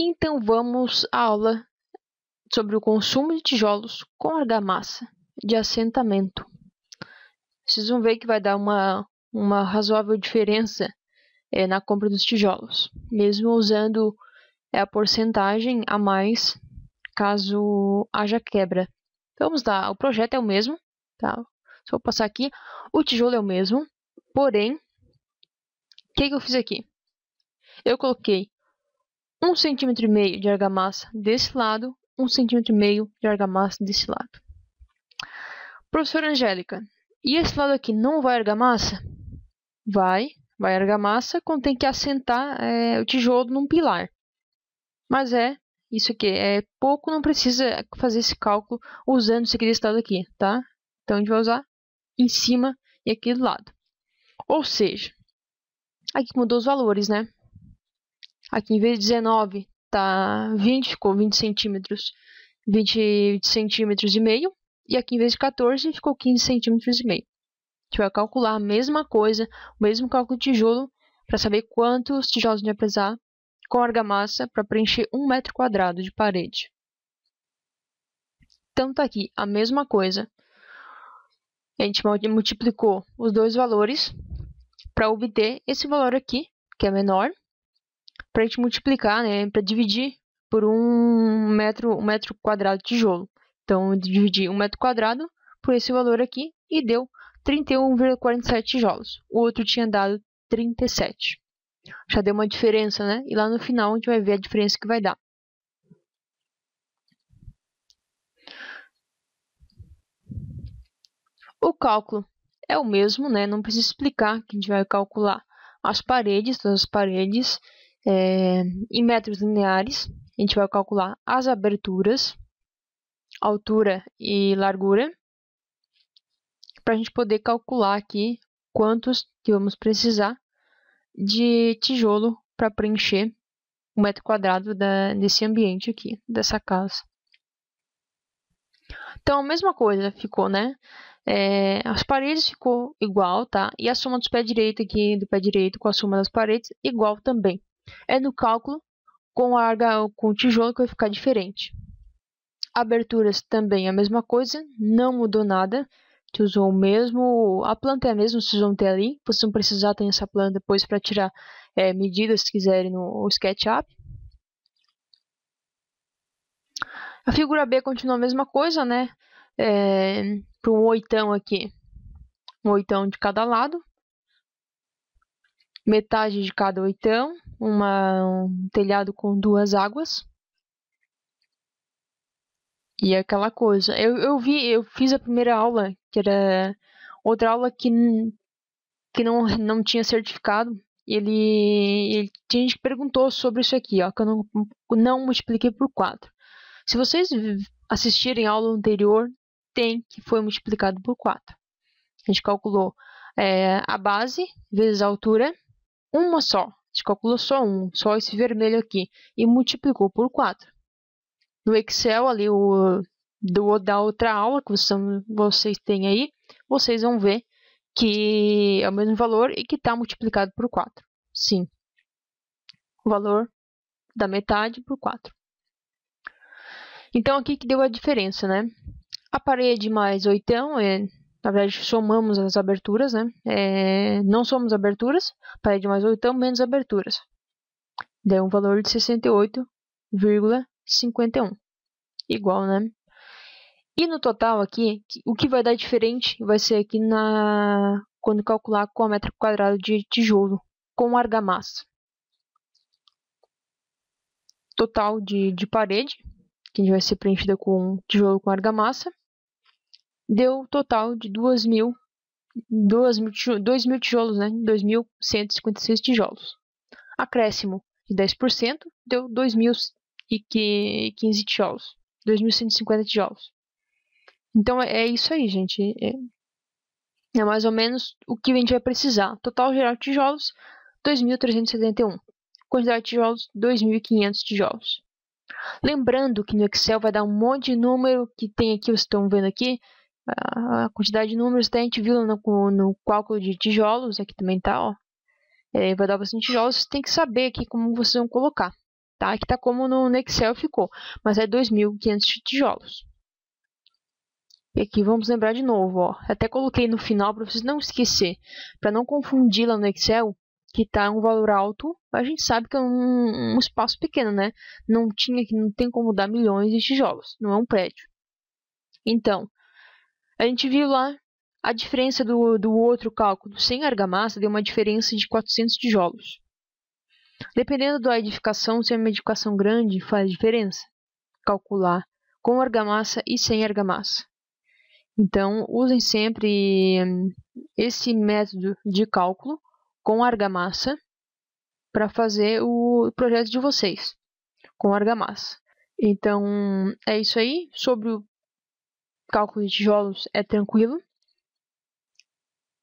Então vamos à aula sobre o consumo de tijolos com argamassa de assentamento. Vocês vão ver que vai dar uma, uma razoável diferença é, na compra dos tijolos, mesmo usando é, a porcentagem a mais caso haja quebra. Então, vamos lá, o projeto é o mesmo, tá? Só vou passar aqui. O tijolo é o mesmo, porém, o que, que eu fiz aqui? Eu coloquei 1,5 cm de argamassa desse lado, 1,5 cm de argamassa desse lado. Professora Angélica, e esse lado aqui não vai argamassa? Vai, vai argamassa, quando tem que assentar é, o tijolo num pilar. Mas é isso aqui, é pouco, não precisa fazer esse cálculo usando isso aqui desse lado aqui, tá? Então, a gente vai usar em cima e aqui do lado. Ou seja, aqui mudou os valores, né? Aqui em vez de 19 tá 20, ficou 20 centímetros, 20, centímetros e meio. E aqui em vez de 14 ficou 15 centímetros e meio. A gente vai calcular a mesma coisa, o mesmo cálculo de tijolo, para saber quantos tijolos a gente vai precisar com argamassa para preencher um metro quadrado de parede. Então tá aqui a mesma coisa. A gente multiplicou os dois valores para obter esse valor aqui, que é menor, para a gente multiplicar, né, para dividir por um metro, um metro quadrado de tijolo. Então, eu dividi um metro quadrado por esse valor aqui e deu 31,47 tijolos. O outro tinha dado 37. Já deu uma diferença, né? E lá no final a gente vai ver a diferença que vai dar. O cálculo é o mesmo, né? Não precisa explicar que a gente vai calcular as paredes, todas as paredes, é, em metros lineares, a gente vai calcular as aberturas, altura e largura, para a gente poder calcular aqui quantos que vamos precisar de tijolo para preencher o metro quadrado da, desse ambiente aqui, dessa casa. Então, a mesma coisa ficou, né? É, as paredes ficou igual, tá? E a soma dos pés direito aqui, do pé direito com a soma das paredes, igual também. É no cálculo com, arga, com tijolo que vai ficar diferente. Aberturas também a mesma coisa, não mudou nada. Te usou o mesmo, a planta é a mesma, vocês vão ter ali. Vocês vão precisar ter essa planta depois para tirar é, medidas se quiserem no SketchUp. A figura B continua a mesma coisa, né? É, para um oitão aqui, um oitão de cada lado metade de cada oitão, uma, um telhado com duas águas. E é aquela coisa. Eu, eu vi, eu fiz a primeira aula, que era outra aula que, que não, não tinha certificado. Ele, ele tinha gente perguntou sobre isso aqui, ó, que eu não, não multipliquei por 4. Se vocês assistirem a aula anterior, tem que foi multiplicado por 4. A gente calculou é, a base vezes a altura uma só. A gente calculou só um, só esse vermelho aqui, e multiplicou por 4. No Excel, ali o, do, da outra aula que vocês, vocês têm aí, vocês vão ver que é o mesmo valor e que está multiplicado por 4. Sim. O valor da metade por 4. Então, aqui que deu a diferença, né? A parede mais oitão é na verdade somamos as aberturas, né? É, não somos aberturas, parede mais oitão menos aberturas. Deu um valor de 68,51, igual, né? E no total aqui, o que vai dar diferente vai ser aqui na quando calcular com a metro quadrado de tijolo com argamassa. Total de, de parede, que vai ser preenchida com tijolo com argamassa, deu um total de 2.000 mil, mil, mil tijolos, né? 2.156 tijolos. Acréscimo de 10% deu 2.015 tijolos, 2.150 tijolos. Então é, é isso aí, gente. É, é mais ou menos o que a gente vai precisar. Total geral de tijolos, 2.371. Quantidade de tijolos, 2.500 tijolos. Lembrando que no Excel vai dar um monte de número que tem aqui, vocês estão vendo aqui, a quantidade de números que a gente viu no, no cálculo de tijolos, aqui também tá, ó. É, vai dar bastante tijolos, tem que saber aqui como vocês vão colocar, tá? Aqui tá como no Excel ficou, mas é 2.500 tijolos. E aqui vamos lembrar de novo, ó. Até coloquei no final para vocês não esquecer, para não confundir lá no Excel que tá um valor alto, a gente sabe que é um, um espaço pequeno, né? Não tinha que não tem como dar milhões de tijolos, não é um prédio. Então, a gente viu lá a diferença do, do outro cálculo sem argamassa deu uma diferença de 400 tijolos. Dependendo da edificação, se é uma edificação grande, faz diferença calcular com argamassa e sem argamassa. Então, usem sempre hum, esse método de cálculo com argamassa para fazer o projeto de vocês com argamassa. Então, é isso aí sobre o cálculo de tijolos é tranquilo.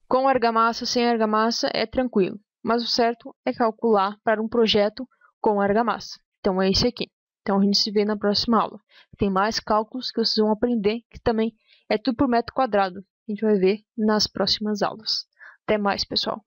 Com argamassa, sem argamassa é tranquilo, mas o certo é calcular para um projeto com argamassa. Então é esse aqui. Então a gente se vê na próxima aula. Tem mais cálculos que vocês vão aprender, que também é tudo por metro quadrado. A gente vai ver nas próximas aulas. Até mais, pessoal!